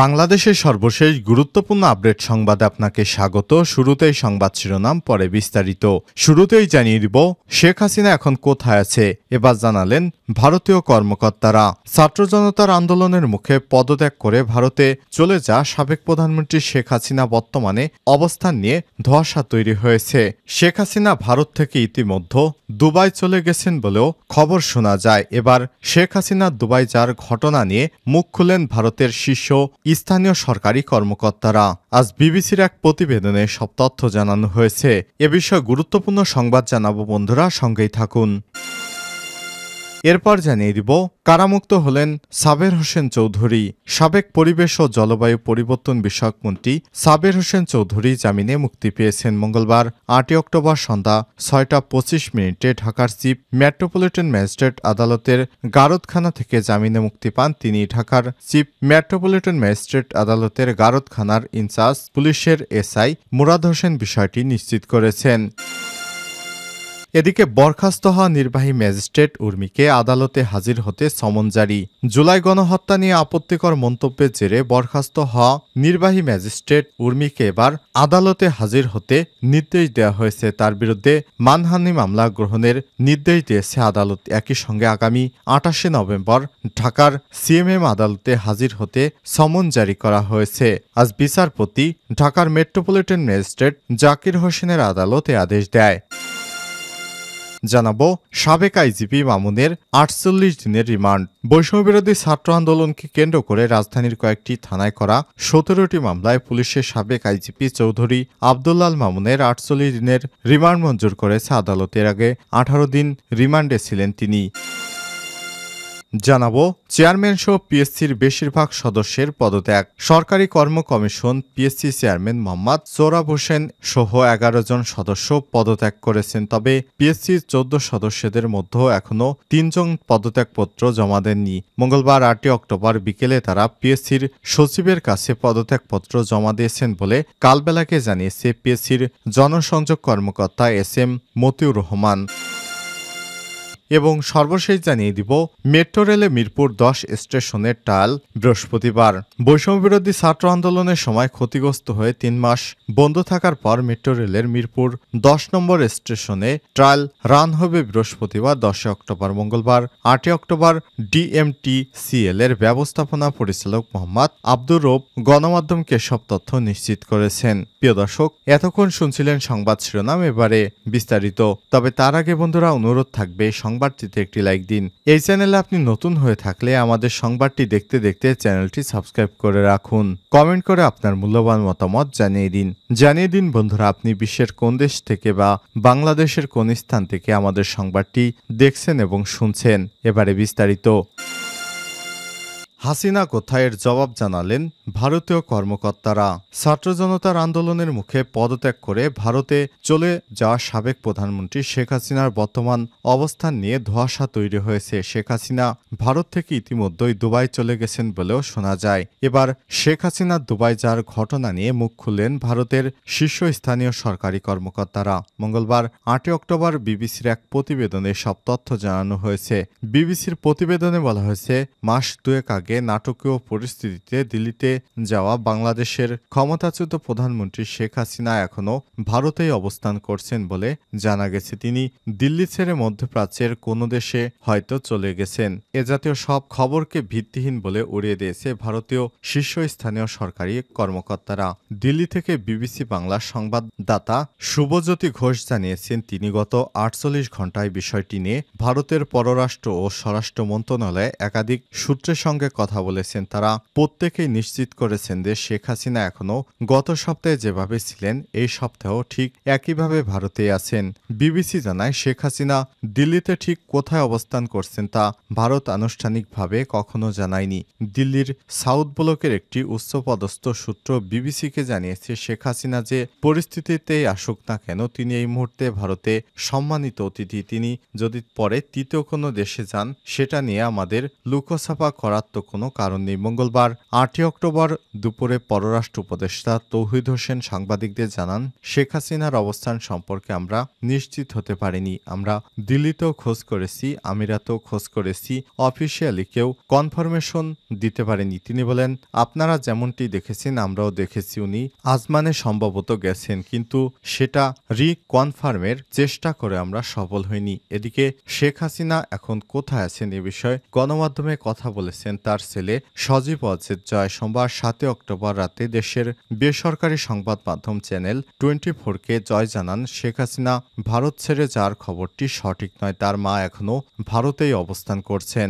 বাংলাদেশের সর্বশেষ গুরুত্বপূর্ণ আপডেট সংবাদে আপনাকে স্বাগত শুরুতেই সংবাদ শিরোনাম পরে বিস্তারিত শুরুতেই জানিয়ে দিব শেখ হাসিনা এখন কোথায় আছে এবার জানালেন ভারতীয় কর্মকর্তারা ছাত্র জনতার আন্দোলনের মুখে পদত্যাগ করে ভারতে চলে যা সাবেক প্রধানমন্ত্রী শেখ হাসিনা বর্তমানে অবস্থান নিয়ে ধোয়াশা তৈরি হয়েছে শেখ হাসিনা ভারত থেকে ইতিমধ্যে দুবাই চলে গেছেন বলেও খবর শোনা যায় এবার শেখ হাসিনা দুবাই যার ঘটনা নিয়ে মুখ খুলেন ভারতের শীর্ষ স্থানীয় সরকারি কর্মকর্তারা আজ বিবিসির এক প্রতিবেদনে সব তথ্য জানানো হয়েছে এ বিষয়ে গুরুত্বপূর্ণ সংবাদ জানাবো বন্ধুরা সঙ্গেই থাকুন এরপর জানিয়ে দিব কারামুক্ত হলেন সাবের হোসেন চৌধুরী সাবেক পরিবেশ ও জলবায়ু পরিবর্তন বিষয়ক মন্ত্রী সাবের হোসেন চৌধুরী জামিনে মুক্তি পেয়েছেন মঙ্গলবার আটই অক্টোবর সন্ধ্যা ছয়টা পঁচিশ মিনিটে ঢাকার চিফ মেট্রোপলিটন ম্যাজিস্ট্রেট আদালতের গারদখানা থেকে জামিনে মুক্তি পান তিনি ঢাকার চিফ মেট্রোপলিটন ম্যাজিস্ট্রেট আদালতের গারদখানার ইনচার্জ পুলিশের এসআই মুরাদ হোসেন বিষয়টি নিশ্চিত করেছেন এদিকে বরখাস্ত হওয়া নির্বাহী ম্যাজিস্ট্রেট উর্মিকে আদালতে হাজির হতে সমন জারি জুলাই গণহত্যা নিয়ে আপত্তিকর মন্তব্যের জেরে বরখাস্ত হওয়া নির্বাহী ম্যাজিস্ট্রেট উর্মিকে এবার আদালতে হাজির হতে নির্দেশ দেওয়া হয়েছে তার বিরুদ্ধে মানহানি মামলা গ্রহণের নির্দেশ দিয়েছে আদালত একই সঙ্গে আগামী আটাশে নভেম্বর ঢাকার সিএমএম আদালতে হাজির হতে সমন জারি করা হয়েছে আজ বিচারপতি ঢাকার মেট্রোপলিটন ম্যাজিস্ট্রেট জাকির হোসেনের আদালতে আদেশ দেয় জানাবো সাবেক আইজিপি মামুনের আটচল্লিশ দিনের রিমান্ড বৈষ্ণবিরোধী ছাত্র আন্দোলনকে কেন্দ্র করে রাজধানীর কয়েকটি থানায় করা সতেরোটি মামলায় পুলিশের সাবেক আইজিপি চৌধুরী আবদুল্লাল মামুনের আটচল্লিশ দিনের রিমান্ড মঞ্জুর করেছে আদালতের আগে আঠারো দিন রিমান্ডে ছিলেন তিনি জানাবো চেয়ারম্যান সহ পিএসসির বেশিরভাগ সদস্যের পদত্যাগ সরকারি কর্ম commission PSC chairman Mohammad Sohrab Hossain সহ এগারো জন সদস্য পদত্যাগ করেছেন তবে পিএসসির চোদ্দ সদস্যদের মধ্যে এখনও তিনজন পদত্যাগপত্র জমা দেননি মঙ্গলবার আটই অক্টোবর বিকেলে তারা পিএসসির সচিবের কাছে পদত্যাগপত্র জমা দিয়েছেন বলে কালবেলাকে জানিয়েছে পিএসসির জনসংযোগ কর্মকর্তা এস এম মতিউর রহমান এবং সর্বশেষ জানিয়ে দিব মেট্রো রেলে মিরপুর দশ স্টেশনের টাল বৃহস্পতিবার বৈষম্যবিরোধী ছাত্র আন্দোলনের সময় ক্ষতিগ্রস্ত হয়ে তিন মাস বন্ধ থাকার পর মেট্রো রেলের মিরপুর দশ নম্বর স্টেশনে ট্রায়াল রান হবে বৃহস্পতিবার দশই অক্টোবর মঙ্গলবার আটই অক্টোবর ডিএমটিসিএল এর ব্যবস্থাপনা পরিচালক মোহাম্মদ আব্দুর রব গণমাধ্যমকে সব তথ্য নিশ্চিত করেছেন প্রিয় দর্শক এতক্ষণ শুনছিলেন সংবাদ শিরোনাম এবারে বিস্তারিত তবে তার আগে বন্ধুরা অনুরোধ থাকবে সংবাদ সংবাদটিতে একটি লাইক দিন এই চ্যানেলে আপনি নতুন হয়ে থাকলে আমাদের সংবাদটি দেখতে দেখতে চ্যানেলটি সাবস্ক্রাইব করে রাখুন কমেন্ট করে আপনার মূল্যবান মতামত জানিয়ে দিন জানিয়ে দিন বন্ধুরা আপনি বিশ্বের কোন দেশ থেকে বা বাংলাদেশের কোন স্থান থেকে আমাদের সংবাদটি দেখছেন এবং শুনছেন এবারে বিস্তারিত হাসিনা কোথায়ের জবাব জানালেন ভারতীয় কর্মকর্তারা ছাত্র জনতার আন্দোলনের মুখে পদত্যাগ করে ভারতে চলে যাওয়া সাবেক প্রধানমন্ত্রী শেখ হাসিনার বর্তমান অবস্থান নিয়ে ধোয়াশা তৈরি হয়েছে শেখ হাসিনা ভারত থেকে ইতিমধ্যেই দুবাই চলে গেছেন বলেও শোনা যায় এবার শেখ হাসিনা দুবাই যাওয়ার ঘটনা নিয়ে মুখ খুললেন ভারতের শীর্ষস্থানীয় সরকারি কর্মকর্তারা মঙ্গলবার আটই অক্টোবর বিবিসির এক প্রতিবেদনে সব তথ্য জানানো হয়েছে বিবিসির প্রতিবেদনে বলা হয়েছে মাস দুয়েক আগে আগে নাটকীয় পরিস্থিতিতে দিল্লিতে যাওয়া বাংলাদেশের ক্ষমতাচ্যুত প্রধানমন্ত্রী শেখ হাসিনা এখনও ভারতেই অবস্থান করছেন বলে জানা গেছে তিনি দিল্লি ছেড়ে মধ্যপ্রাচ্যের কোনো দেশে হয়তো চলে গেছেন এ জাতীয় সব খবরকে ভিত্তিহীন বলে উড়িয়ে দিয়েছে ভারতীয় শীর্ষস্থানীয় সরকারি কর্মকর্তারা দিল্লি থেকে বিবিসি বাংলার সংবাদদাতা শুভজ্যোতি ঘোষ জানিয়েছেন তিনি গত আটচল্লিশ ঘন্টায় বিষয়টি নিয়ে ভারতের পররাষ্ট্র ও স্বরাষ্ট্র মন্ত্রণালয়ে একাধিক সূত্রের সঙ্গে কথা বলেছেন তারা প্রত্যেকেই নিশ্চিত করেছেন যে শেখ হাসিনা এখনও গত সপ্তাহে যেভাবে ছিলেন এই সপ্তাহেও ঠিক একইভাবে ভারতে আছেন বিবিসি জানায় শেখ হাসিনা দিল্লিতে ঠিক কোথায় অবস্থান করছেন তা ভারত আনুষ্ঠানিকভাবে কখনো জানায়নি দিল্লির সাউথ ব্লকের একটি উচ্চপদস্থ সূত্র বিবিসিকে জানিয়েছে শেখ হাসিনা যে পরিস্থিতিতেই আসুক না কেন তিনি এই মুহূর্তে ভারতে সম্মানিত অতিথি তিনি যদি পরে তৃতীয় কোনো দেশে যান সেটা নিয়ে আমাদের লুকোছাপা করার তো কোনো কারণ নেই মঙ্গলবার আটই অক্টোবর দুপুরে পররাষ্ট্র উপদেষ্টা তৌহিদ হোসেন সাংবাদিকদের জানান শেখ হাসিনার অবস্থান সম্পর্কে আমরা নিশ্চিত হতে পারিনি আমরা দিল্লিতেও খোঁজ করেছি আমিরাতেও খোঁজ করেছি অফিসিয়ালি কেউ কনফার্মেশন দিতে পারেনি তিনি বলেন আপনারা যেমনটি দেখেছেন আমরাও দেখেছি উনি আজমানে সম্ভবত গেছেন কিন্তু সেটা রিকনফার্মের চেষ্টা করে আমরা সফল হইনি এদিকে শেখ হাসিনা এখন কোথায় আছেন এ বিষয়ে গণমাধ্যমে কথা বলেছেন তার তার ছেলে সজীব অজিত জয় সোমবার সাতই অক্টোবর রাতে দেশের বেসরকারি সংবাদ মাধ্যম চ্যানেল টোয়েন্টি ফোরকে জয় জানান শেখ হাসিনা ভারত ছেড়ে যাওয়ার খবরটি সঠিক নয় তার মা এখনও ভারতেই অবস্থান করছেন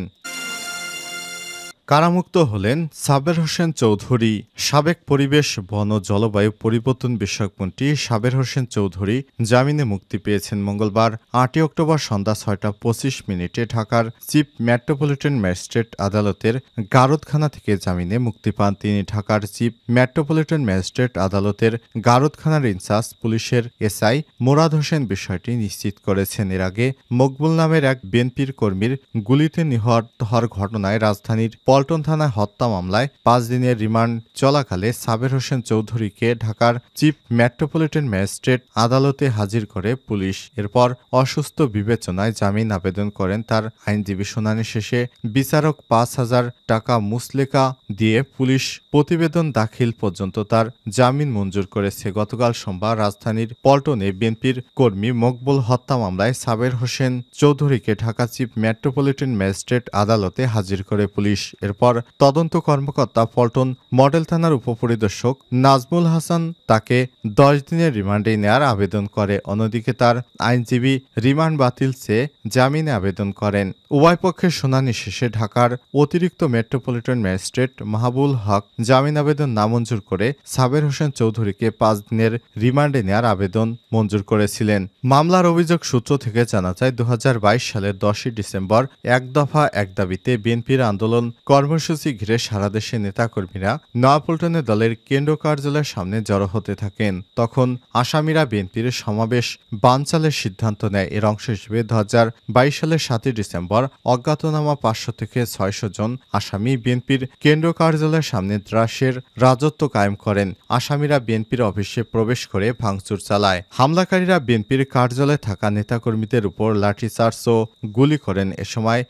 কারামুক্ত হলেন সাবের হোসেন চৌধুরী সাবেক পরিবেশ বন জলবায়ু পরিবর্তন বিষয়ক মন্ত্রী সাবের হোসেন চৌধুরী জামিনে মুক্তি পেয়েছেন মঙ্গলবার আটই অক্টোবর সন্ধ্যা ছয়টা পঁচিশ মিনিটে ঢাকার চিফ মেট্রোপলিটন ম্যাজিস্ট্রেট আদালতের গারদখানা থেকে জামিনে মুক্তি পান তিনি ঢাকার চিফ মেট্রোপলিটন ম্যাজিস্ট্রেট আদালতের গারদখানার ইনচার্জ পুলিশের এসআই মোরাদ হোসেন বিষয়টি নিশ্চিত করেছেন এর আগে মকবুল নামের এক বিএনপির কর্মীর গুলিতে নিহত হওয়ার ঘটনায় রাজধানীর পল্টন থানায় হত্যা মামলায় পাঁচ দিনের রিমান্ড চলাকালে সাবের হোসেন চৌধুরীকে ঢাকার চিফ মেট্রোপলিটন ম্যাজিস্ট্রেট আদালতে হাজির করে পুলিশ এরপর অসুস্থ বিবেচনায় জামিন আবেদন করেন তার আইনজীবী শুনানি শেষে বিচারক পাঁচ হাজার টাকা মুসলেকা দিয়ে পুলিশ প্রতিবেদন দাখিল পর্যন্ত তার জামিন মঞ্জুর করেছে গতকাল সোমবার রাজধানীর পল্টনে বিএনপির কর্মী মকবুল হত্যা মামলায় সাবের হোসেন চৌধুরীকে ঢাকা চিফ মেট্রোপলিটন ম্যাজিস্ট্রেট আদালতে হাজির করে পুলিশ এরপর তদন্ত কর্মকর্তা পল্টন মডেল থানার উপপরিদর্শক নাজমুল হাসান তাকে দশ দিনের রিমান্ডে নেয়ার আবেদন করে অন্যদিকে তার আইনজীবী রিমান্ড বাতিল চেয়ে জামিনে আবেদন করেন উভয় পক্ষের শুনানি শেষে ঢাকার অতিরিক্ত মেট্রোপলিটন ম্যাজিস্ট্রেট মাহবুল হক জামিন আবেদন নামঞ্জুর করে সাবের হোসেন চৌধুরীকে পাঁচ দিনের রিমান্ডে নেয়ার আবেদন মঞ্জুর করেছিলেন মামলার অভিযোগ সূত্র থেকে জানা যায় দু সালের দশই ডিসেম্বর এক দফা এক দাবিতে বিএনপির আন্দোলন কর্মসূচি ঘিরে সারা দেশে নেতাকর্মীরা নয়াপল্টনে দলের কেন্দ্র কার্যালয়ের সামনে জড়ো হতে থাকেন তখন আসামিরা বিএনপির সমাবেশ বানচালের সিদ্ধান্ত নেয় এর অংশ হিসেবে দু হাজার বাইশ সালের সাতই ডিসেম্বর অজ্ঞাতনামা পাঁচশো থেকে ছয়শো জন আসামি বিএনপির কেন্দ্র কার্যালয়ের সামনে দ্রাসের রাজত্ব কায়েম করেন আসামিরা বিএনপির অফিসে প্রবেশ করে ভাঙচুর চালায় হামলাকারীরা বিএনপির কার্যালয়ে থাকা নেতাকর্মীদের উপর লাঠিচার্জ ও গুলি করেন এ সময়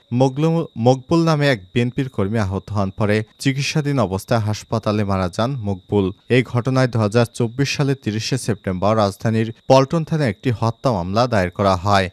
মকবুল নামে এক বিএনপির কর্মী কর্মী আহত হন পরে চিকিৎসাধীন অবস্থায় হাসপাতালে মারা যান মকবুল এই ঘটনায় দু সালে তিরিশে সেপ্টেম্বর রাজধানীর পল্টন থানায় একটি হত্যা মামলা দায়ের করা হয়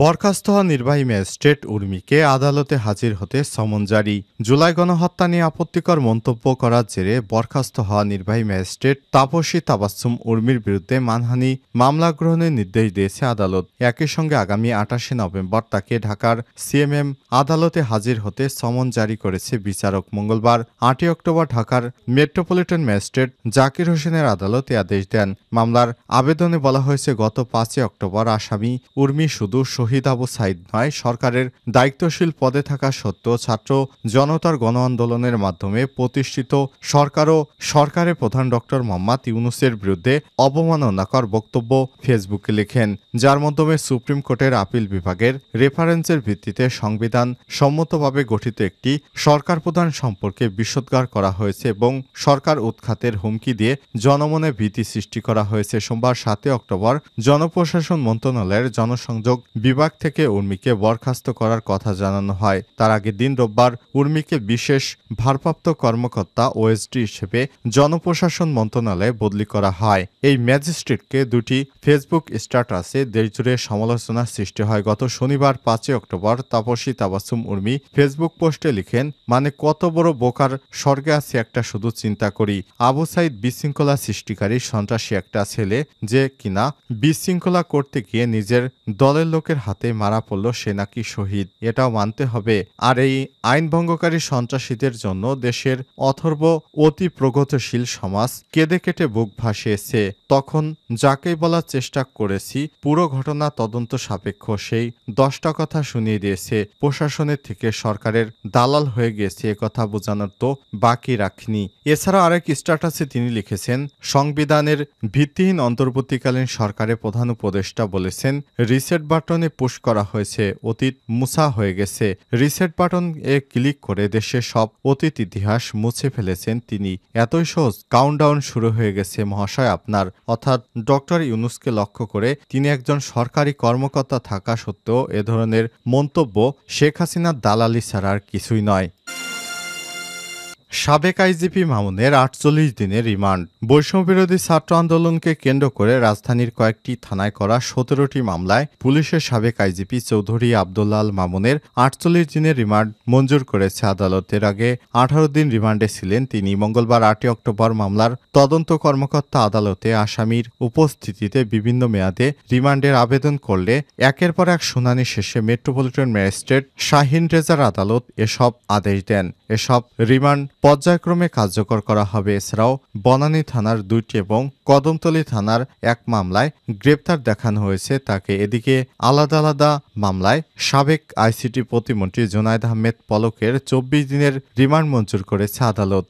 বরখাস্ত হওয়া নির্বাহী ম্যাজিস্ট্রেট উর্মিকে আদালতে হাজির হতে সমন জারি জুলাই গণহত্যা নিয়ে আপত্তিকর মন্তব্য করার জেরে বরখাস্ত হওয়া নির্বাহী ম্যাজিস্ট্রেট তাপসী তাবাসুম উর্মির বিরুদ্ধে মানহানি মামলা গ্রহণের নির্দেশ দিয়েছে আদালত একই সঙ্গে আগামী আটাশে নভেম্বর তাকে ঢাকার সিএমএম আদালতে হাজির হতে সমন জারি করেছে বিচারক মঙ্গলবার আটই অক্টোবর ঢাকার মেট্রোপলিটন ম্যাজিস্ট্রেট জাকির হোসেনের আদালতে আদেশ দেন মামলার আবেদনে বলা হয়েছে গত পাঁচই অক্টোবর আসামি উর্মি শুধু শহীদ আবু সাইদ নয় সরকারের দায়িত্বশীল পদে থাকা সত্ত্বেও ছাত্র জনতার গণ আন্দোলনের মাধ্যমে প্রতিষ্ঠিত সরকার ও সরকারের প্রধান ডক্টর মোহাম্মদ ইউনুসের বিরুদ্ধে অবমাননাকর বক্তব্য ফেসবুকে লেখেন যার মাধ্যমে সুপ্রিম কোর্টের আপিল বিভাগের রেফারেন্সের ভিত্তিতে সংবিধান সম্মতভাবে গঠিত একটি সরকার প্রধান সম্পর্কে বিষোদ্গার করা হয়েছে এবং সরকার উৎখাতের হুমকি দিয়ে জনমনে ভীতি সৃষ্টি করা হয়েছে সোমবার সাতই অক্টোবর জনপ্রশাসন মন্ত্রণালয়ের জনসংযোগ বিভাগ থেকে উর্মিকে বরখাস্ত করার কথা জানানো হয় তার আগের দিন রোববার উর্মিকে বিশেষ ভারপ্রাপ্ত কর্মকর্তা ওএসডি হিসেবে জনপ্রশাসন মন্ত্রণালয়ে বদলি করা হয় এই ম্যাজিস্ট্রেটকে দুটি ফেসবুক স্ট্যাটাসে দেশজুড়ে সমালোচনা সৃষ্টি হয় গত শনিবার পাঁচই অক্টোবর তাপসী তাবাসুম উর্মি ফেসবুক পোস্টে লিখেন মানে কত বড় বোকার স্বর্গে আছে একটা শুধু চিন্তা করি আবু সাইদ বিশৃঙ্খলা সৃষ্টিকারী সন্ত্রাসী একটা ছেলে যে কিনা বিশৃঙ্খলা করতে গিয়ে নিজের দলের লোকের শাসকের হাতে মারা পড়ল সে নাকি শহীদ এটাও মানতে হবে আর এই আইন ভঙ্গকারী সন্ত্রাসীদের জন্য দেশের অথর্ব অতি প্রগতিশীল সমাজ কেঁদে কেটে বুক ভাসিয়েছে তখন যাকেই বলার চেষ্টা করেছি পুরো ঘটনা তদন্ত সাপেক্ষ সেই দশটা কথা শুনিয়ে দিয়েছে প্রশাসনের থেকে সরকারের দালাল হয়ে গিয়েছে কথা বোঝানোর তো বাকি রাখিনি এছাড়া আরেক স্ট্যাটাসে তিনি লিখেছেন সংবিধানের ভিত্তিহীন অন্তর্বর্তীকালীন সরকারের প্রধান উপদেষ্টা বলেছেন রিসেট বাটন বাটনে পুশ করা হয়েছে অতীত মুছা হয়ে গেছে রিসেট বাটন এ ক্লিক করে দেশের সব অতীত ইতিহাস মুছে ফেলেছেন তিনি এতই সহজ কাউন্টডাউন শুরু হয়ে গেছে মহাশয় আপনার অর্থাৎ ডক্টর ইউনুসকে লক্ষ্য করে তিনি একজন সরকারি কর্মকর্তা থাকা সত্ত্বেও এ ধরনের মন্তব্য শেখ হাসিনার দালালি ছাড়া আর কিছুই নয় সাবেক আইজিপি মামুনের আটচল্লিশ দিনের রিমান্ড বৈষম্যবিরোধী ছাত্র আন্দোলনকে কেন্দ্র করে রাজধানীর কয়েকটি থানায় করা সতেরোটি মামলায় পুলিশের সাবেক আইজিপি চৌধুরী আবদুল্লাল মামুনের আটচল্লিশ দিনের রিমান্ড মঞ্জুর করেছে আদালতের আগে আঠারো দিন রিমান্ডে ছিলেন তিনি মঙ্গলবার আটই অক্টোবর মামলার তদন্ত কর্মকর্তা আদালতে আসামির উপস্থিতিতে বিভিন্ন মেয়াদে রিমান্ডের আবেদন করলে একের পর এক শুনানি শেষে মেট্রোপলিটন ম্যাজিস্ট্রেট শাহিন রেজার আদালত এসব আদেশ দেন এসব রিমান্ড পর্যায়ক্রমে কার্যকর করা হবে এছাড়াও বনানী থানার দুইটি এবং কদমতলী থানার এক মামলায় গ্রেপ্তার দেখানো হয়েছে তাকে এদিকে আলাদা আলাদা মামলায় সাবেক আইসিটি প্রতিমন্ত্রী জোনায়দ আহমেদ পলকের চব্বিশ দিনের রিমান্ড মঞ্জুর করেছে আদালত